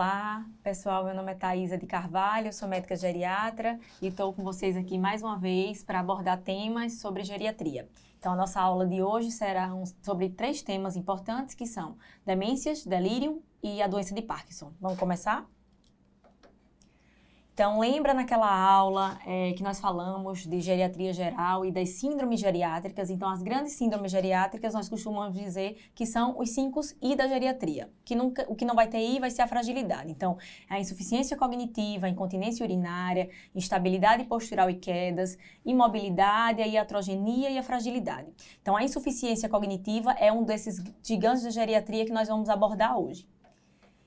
Olá, pessoal. Meu nome é Thaisa de Carvalho, sou médica geriatra e estou com vocês aqui mais uma vez para abordar temas sobre geriatria. Então, a nossa aula de hoje será um, sobre três temas importantes que são demências, delírio e a doença de Parkinson. Vamos começar? Então, lembra naquela aula é, que nós falamos de geriatria geral e das síndromes geriátricas? Então, as grandes síndromes geriátricas nós costumamos dizer que são os cinco I da geriatria. Que nunca, o que não vai ter I vai ser a fragilidade. Então, a insuficiência cognitiva, incontinência urinária, instabilidade postural e quedas, imobilidade, a iatrogenia e a fragilidade. Então, a insuficiência cognitiva é um desses gigantes da geriatria que nós vamos abordar hoje.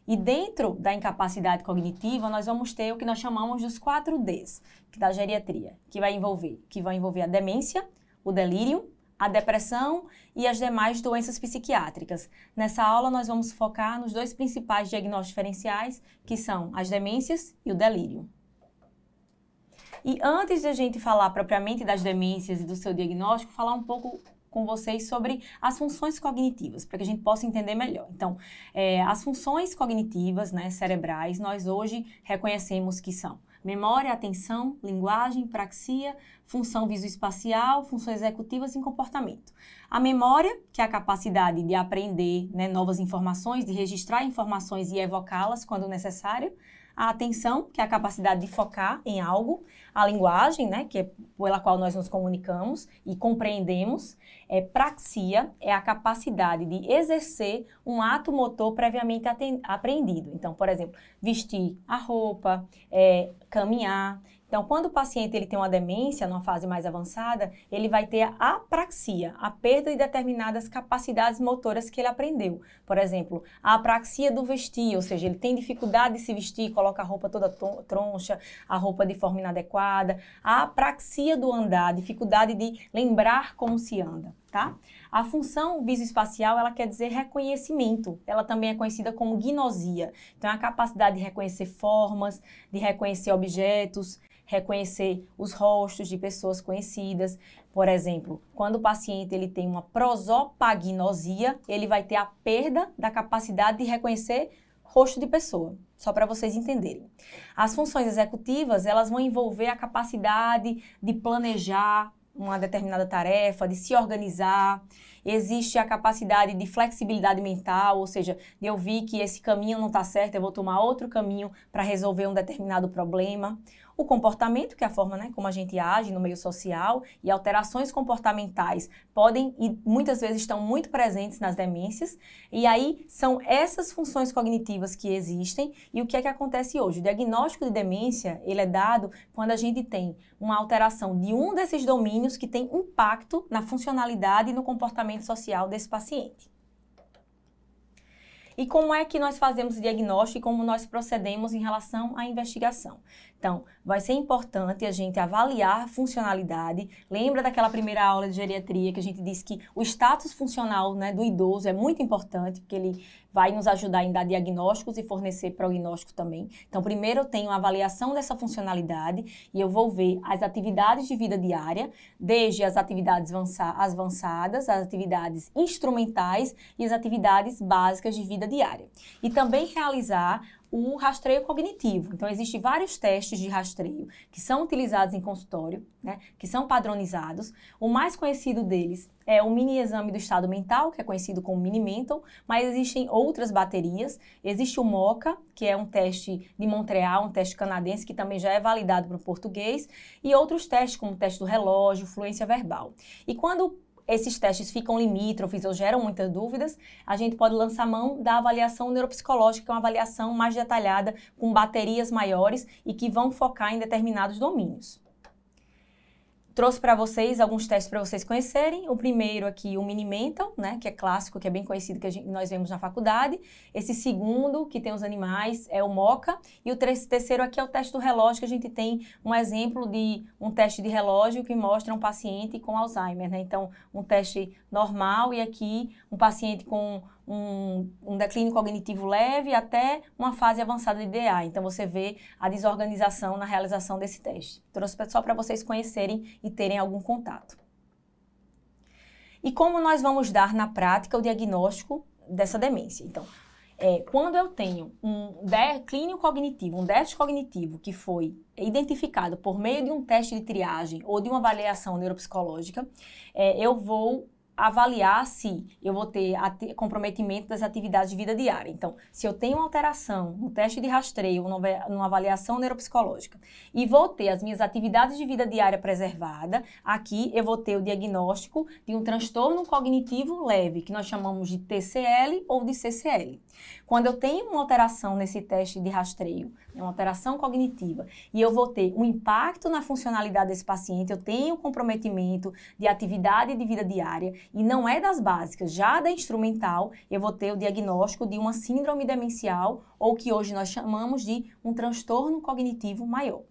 E dentro da incapacidade cognitiva, nós vamos ter o que nós chamamos dos 4Ds, que da geriatria, que vai envolver, que vai envolver a demência, o delírio, a depressão e as demais doenças psiquiátricas. Nessa aula nós vamos focar nos dois principais diagnósticos diferenciais, que são as demências e o delírio. E antes de a gente falar propriamente das demências e do seu diagnóstico, falar um pouco com vocês sobre as funções cognitivas, para que a gente possa entender melhor. Então, é, as funções cognitivas né, cerebrais, nós hoje reconhecemos que são memória, atenção, linguagem, praxia, função visoespacial, funções executivas e comportamento. A memória, que é a capacidade de aprender né, novas informações, de registrar informações e evocá-las quando necessário a atenção, que é a capacidade de focar em algo, a linguagem, né, que é pela qual nós nos comunicamos e compreendemos, é praxia, é a capacidade de exercer um ato motor previamente aprendido. Então, por exemplo, vestir a roupa, é, caminhar. Então, quando o paciente ele tem uma demência, numa fase mais avançada, ele vai ter a apraxia, a perda de determinadas capacidades motoras que ele aprendeu. Por exemplo, a apraxia do vestir, ou seja, ele tem dificuldade de se vestir, coloca a roupa toda troncha, a roupa de forma inadequada. A apraxia do andar, dificuldade de lembrar como se anda tá? A função visoespacial, ela quer dizer reconhecimento. Ela também é conhecida como gnosia. Então, é a capacidade de reconhecer formas, de reconhecer objetos, reconhecer os rostos de pessoas conhecidas. Por exemplo, quando o paciente ele tem uma prosopagnosia, ele vai ter a perda da capacidade de reconhecer rosto de pessoa, só para vocês entenderem. As funções executivas, elas vão envolver a capacidade de planejar, uma determinada tarefa, de se organizar, existe a capacidade de flexibilidade mental, ou seja, de eu vi que esse caminho não está certo, eu vou tomar outro caminho para resolver um determinado problema o comportamento, que é a forma né, como a gente age no meio social, e alterações comportamentais podem e muitas vezes estão muito presentes nas demências. E aí são essas funções cognitivas que existem e o que é que acontece hoje. O diagnóstico de demência ele é dado quando a gente tem uma alteração de um desses domínios que tem impacto na funcionalidade e no comportamento social desse paciente. E como é que nós fazemos o diagnóstico e como nós procedemos em relação à investigação? Então, vai ser importante a gente avaliar a funcionalidade. Lembra daquela primeira aula de geriatria que a gente disse que o status funcional né, do idoso é muito importante, porque ele vai nos ajudar em dar diagnósticos e fornecer prognóstico também. Então, primeiro eu tenho a avaliação dessa funcionalidade e eu vou ver as atividades de vida diária, desde as atividades avançadas, as atividades instrumentais e as atividades básicas de vida diária. E também realizar o rastreio cognitivo. Então, existem vários testes de rastreio que são utilizados em consultório, né, que são padronizados. O mais conhecido deles é o mini exame do estado mental, que é conhecido como mini mental, mas existem outras baterias. Existe o MOCA, que é um teste de Montreal, um teste canadense que também já é validado para o português, e outros testes como o teste do relógio, fluência verbal. E quando esses testes ficam limítrofes ou geram muitas dúvidas, a gente pode lançar mão da avaliação neuropsicológica, que é uma avaliação mais detalhada, com baterias maiores e que vão focar em determinados domínios trouxe para vocês alguns testes para vocês conhecerem. O primeiro aqui, o mini mental, né, que é clássico, que é bem conhecido, que gente, nós vemos na faculdade. Esse segundo, que tem os animais, é o moca. E o terceiro aqui é o teste do relógio, que a gente tem um exemplo de um teste de relógio que mostra um paciente com Alzheimer. Né? Então, um teste normal e aqui um paciente com um, um declínio cognitivo leve até uma fase avançada de DA. Então, você vê a desorganização na realização desse teste. Trouxe só para vocês conhecerem e terem algum contato. E como nós vamos dar na prática o diagnóstico dessa demência? Então, é, quando eu tenho um declínio cognitivo, um déficit cognitivo que foi identificado por meio de um teste de triagem ou de uma avaliação neuropsicológica, é, eu vou avaliar se eu vou ter comprometimento das atividades de vida diária. Então, se eu tenho uma alteração no teste de rastreio, numa avaliação neuropsicológica, e vou ter as minhas atividades de vida diária preservada, aqui eu vou ter o diagnóstico de um transtorno cognitivo leve, que nós chamamos de TCL ou de CCL. Quando eu tenho uma alteração nesse teste de rastreio, né, uma alteração cognitiva, e eu vou ter um impacto na funcionalidade desse paciente, eu tenho comprometimento de atividade de vida diária e não é das básicas, já da instrumental, eu vou ter o diagnóstico de uma síndrome demencial ou que hoje nós chamamos de um transtorno cognitivo maior.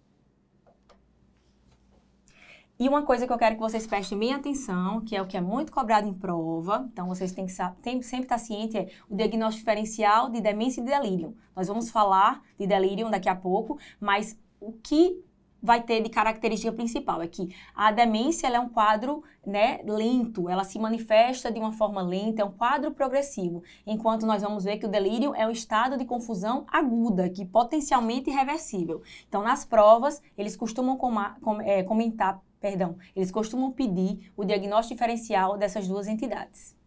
E uma coisa que eu quero que vocês prestem bem atenção, que é o que é muito cobrado em prova, então vocês têm que tem, sempre estar tá ciente, é o diagnóstico diferencial de demência e de delírio. Nós vamos falar de delírio daqui a pouco, mas o que vai ter de característica principal é que a demência é um quadro né, lento, ela se manifesta de uma forma lenta, é um quadro progressivo, enquanto nós vamos ver que o delírio é um estado de confusão aguda, que potencialmente irreversível. Então, nas provas, eles costumam com, é, comentar, perdão, eles costumam pedir o diagnóstico diferencial dessas duas entidades.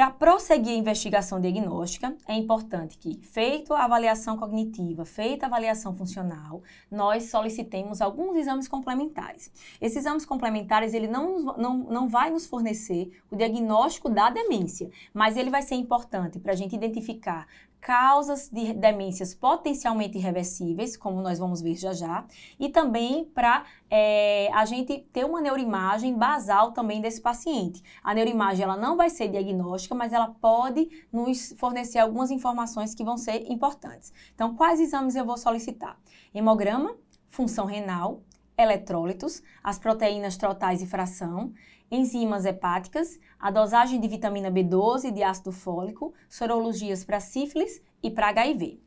Para prosseguir a investigação diagnóstica, é importante que, feito a avaliação cognitiva, feita a avaliação funcional, nós solicitemos alguns exames complementares. Esses exames complementares, ele não, não, não vai nos fornecer o diagnóstico da demência, mas ele vai ser importante para a gente identificar causas de demências potencialmente irreversíveis, como nós vamos ver já já, e também para é, eh, a gente ter uma neuroimagem basal também desse paciente. A neuroimagem ela não vai ser diagnóstica, mas ela pode nos fornecer algumas informações que vão ser importantes. Então, quais exames eu vou solicitar? Hemograma, função renal, eletrólitos, as proteínas trotais e fração, enzimas hepáticas, a dosagem de vitamina B12 e de ácido fólico, sorologias para sífilis e para HIV.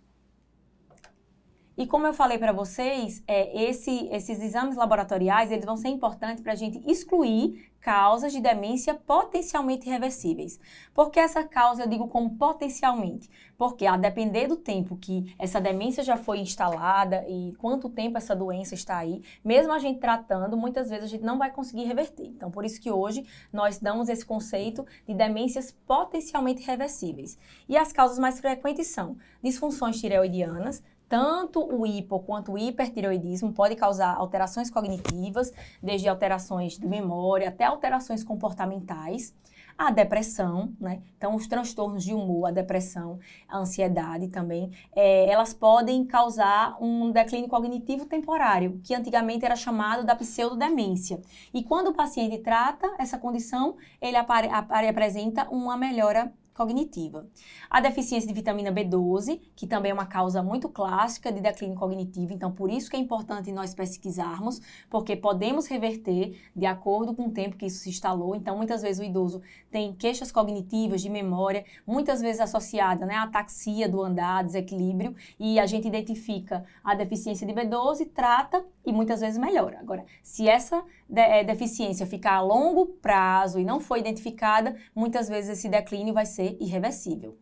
E como eu falei para vocês, é, esse, esses exames laboratoriais eles vão ser importantes para a gente excluir causas de demência potencialmente reversíveis. Por que essa causa eu digo como potencialmente? Porque a depender do tempo que essa demência já foi instalada e quanto tempo essa doença está aí, mesmo a gente tratando, muitas vezes a gente não vai conseguir reverter. Então, por isso que hoje nós damos esse conceito de demências potencialmente reversíveis. E as causas mais frequentes são disfunções tireoidianas, tanto o hipo quanto o hipertiroidismo pode causar alterações cognitivas, desde alterações de memória até alterações comportamentais. A depressão, né? Então, os transtornos de humor, a depressão, a ansiedade também, é, elas podem causar um declínio cognitivo temporário, que antigamente era chamado da pseudodemência. E quando o paciente trata essa condição, ele apare, apare apresenta uma melhora cognitiva. A deficiência de vitamina B12, que também é uma causa muito clássica de declínio cognitivo, então por isso que é importante nós pesquisarmos, porque podemos reverter de acordo com o tempo que isso se instalou. Então muitas vezes o idoso tem queixas cognitivas de memória, muitas vezes associada né, à ataxia do andar, desequilíbrio, e a gente identifica a deficiência de B12, trata e muitas vezes melhora. Agora, se essa eh, deficiência ficar a longo prazo e não foi identificada, muitas vezes esse declínio vai ser ser irreversível.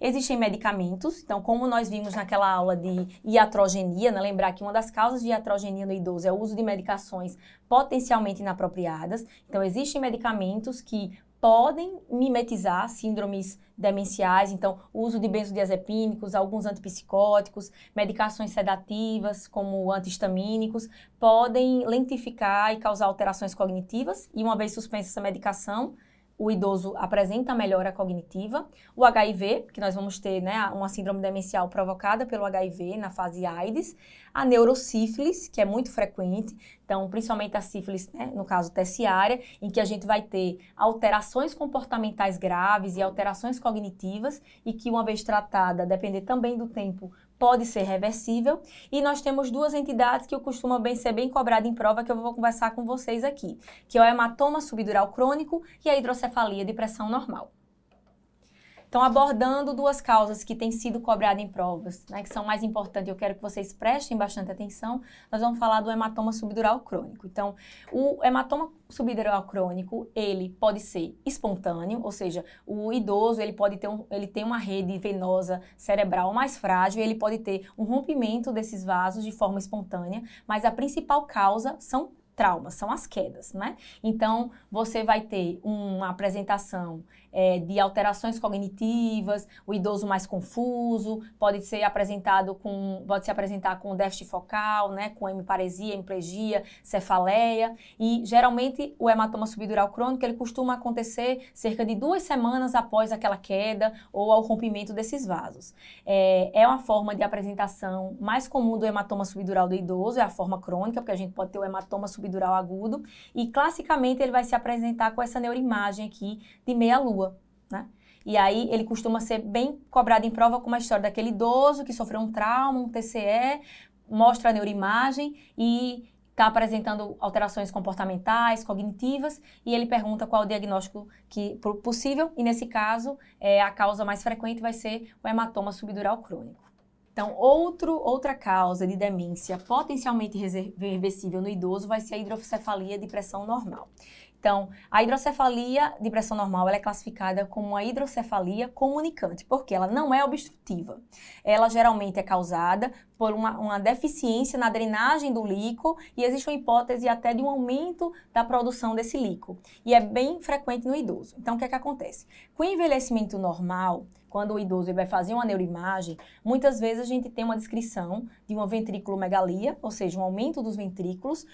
Existem medicamentos, então, como nós vimos naquela aula de iatrogenia, né? lembrar que uma das causas de iatrogenia no idoso é o uso de medicações potencialmente inapropriadas. Então, existem medicamentos que podem mimetizar síndromes demenciais, então uso de benzodiazepínicos, alguns antipsicóticos, medicações sedativas como antihistamínicos, podem lentificar e causar alterações cognitivas e uma vez suspensa essa medicação, o idoso apresenta melhora cognitiva. O HIV, que nós vamos ter né, uma síndrome demencial provocada pelo HIV na fase AIDS. A neurosífilis, que é muito frequente, então, principalmente a sífilis, né, no caso terciária, em que a gente vai ter alterações comportamentais graves e alterações cognitivas, e que, uma vez tratada, depender também do tempo, pode ser reversível. E nós temos duas entidades que costumam bem ser bem cobrada em prova, que eu vou conversar com vocês aqui, que é o hematoma subdural crônico e a hidrocefalia de pressão normal. Então, abordando duas causas que têm sido cobradas em provas, né, que são mais importantes, eu quero que vocês prestem bastante atenção, nós vamos falar do hematoma subdural crônico. Então, o hematoma subdural crônico, ele pode ser espontâneo, ou seja, o idoso, ele pode ter um, ele tem uma rede venosa cerebral mais frágil, ele pode ter um rompimento desses vasos de forma espontânea, mas a principal causa são traumas, são as quedas, né? Então, você vai ter uma apresentação é, de alterações cognitivas, o idoso mais confuso, pode ser apresentado com, pode se apresentar com déficit focal, né, com hemiparesia, hemiplegia, cefaleia, e geralmente o hematoma subdural crônico, ele costuma acontecer cerca de duas semanas após aquela queda ou ao rompimento desses vasos. É, é uma forma de apresentação mais comum do hematoma subdural do idoso, é a forma crônica, porque a gente pode ter o hematoma subdural subdural agudo, e classicamente ele vai se apresentar com essa neuroimagem aqui de meia-lua, né? E aí ele costuma ser bem cobrado em prova com uma história daquele idoso que sofreu um trauma, um TCE, mostra a neuroimagem e está apresentando alterações comportamentais, cognitivas, e ele pergunta qual o diagnóstico que possível, e nesse caso, é, a causa mais frequente vai ser o hematoma subdural crônico. Então, outro, outra causa de demência potencialmente reversível no idoso vai ser a hidrocefalia de pressão normal. Então, a hidrocefalia de pressão normal é classificada como uma hidrocefalia comunicante, porque ela não é obstrutiva. Ela geralmente é causada por uma, uma deficiência na drenagem do líquido e existe uma hipótese até de um aumento da produção desse líquido. E é bem frequente no idoso. Então, o que é que acontece? Com o envelhecimento normal, quando o idoso vai fazer uma neuroimagem, muitas vezes a gente tem uma descrição de uma ventriculomegalia, ou seja, um aumento dos ventrículos,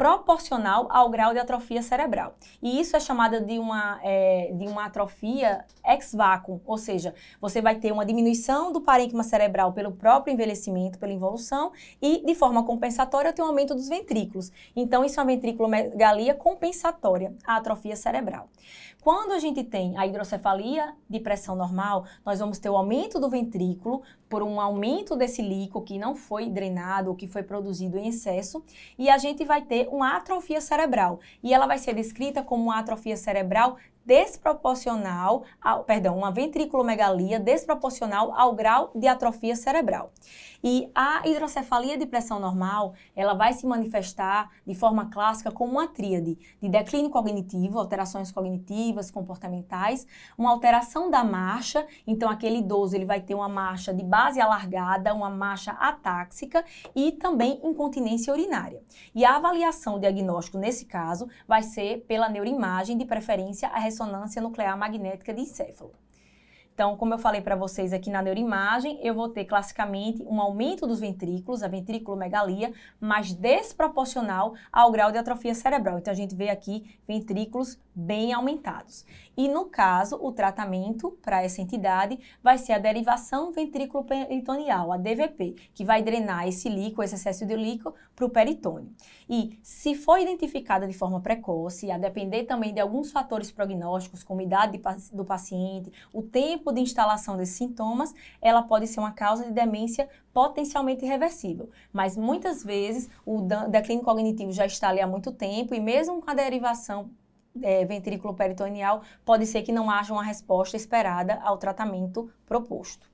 proporcional ao grau de atrofia cerebral. E isso é chamada de uma, é, de uma atrofia ex vacuum, ou seja, você vai ter uma diminuição do parênquima cerebral pelo próprio envelhecimento, pela involução, e de forma compensatória tem um aumento dos ventrículos. Então, isso é uma ventriculomegalia compensatória, a atrofia cerebral. Quando a gente tem a hidrocefalia de pressão normal, nós vamos ter o aumento do ventrículo por um aumento desse líquido que não foi drenado ou que foi produzido em excesso, e a gente vai ter uma atrofia cerebral. E ela vai ser descrita como uma atrofia cerebral desproporcional, ao, perdão, uma ventriculomegalia desproporcional ao grau de atrofia cerebral. E a hidrocefalia de pressão normal, ela vai se manifestar de forma clássica como uma tríade de declínio cognitivo, alterações cognitivas, comportamentais, uma alteração da marcha, então aquele idoso ele vai ter uma marcha de base alargada, uma marcha atáxica e também incontinência urinária. E a avaliação diagnóstico nesse caso vai ser pela neuroimagem, de preferência a ressonância nuclear magnética de encéfalo. Então, como eu falei para vocês aqui na neuroimagem, eu vou ter classicamente um aumento dos ventrículos, a ventriculomegalia, mas desproporcional ao grau de atrofia cerebral. Então, a gente vê aqui ventrículos bem aumentados. E no caso, o tratamento para essa entidade vai ser a derivação ventrículo-peritoneal, a DVP, que vai drenar esse líquido, esse excesso de líquido, para o peritônio. E se for identificada de forma precoce, a depender também de alguns fatores prognósticos, como idade do paciente, o tempo de instalação desses sintomas, ela pode ser uma causa de demência potencialmente reversível. Mas muitas vezes o declínio cognitivo já está ali há muito tempo e mesmo com a derivação é, ventrículo peritoneal, pode ser que não haja uma resposta esperada ao tratamento proposto.